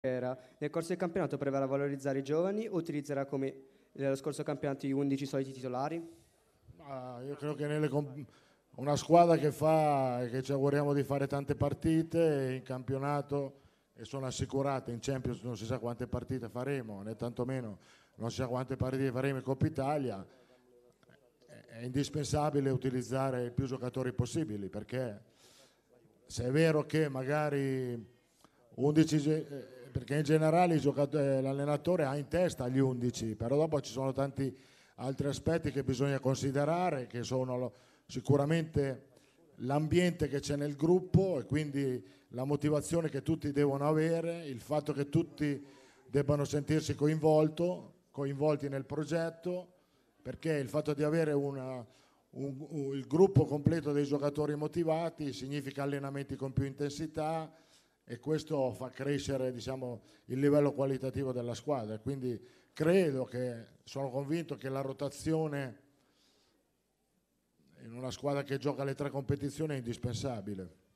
Nel corso del campionato preverrà a valorizzare i giovani o utilizzerà come nello scorso campionato gli 11 soliti titolari? Ah, io credo che una squadra che fa e che ci auguriamo di fare tante partite in campionato e sono assicurate, in Champions non si sa quante partite faremo, né tantomeno non si sa quante partite faremo in Coppa Italia, è indispensabile utilizzare più giocatori possibili perché se è vero che magari 11 perché in generale eh, l'allenatore ha in testa gli 11, però dopo ci sono tanti altri aspetti che bisogna considerare, che sono sicuramente l'ambiente che c'è nel gruppo e quindi la motivazione che tutti devono avere, il fatto che tutti debbano sentirsi coinvolti nel progetto, perché il fatto di avere una, un, un, il gruppo completo dei giocatori motivati significa allenamenti con più intensità, e questo fa crescere diciamo, il livello qualitativo della squadra. Quindi credo che, sono convinto che la rotazione in una squadra che gioca le tre competizioni è indispensabile.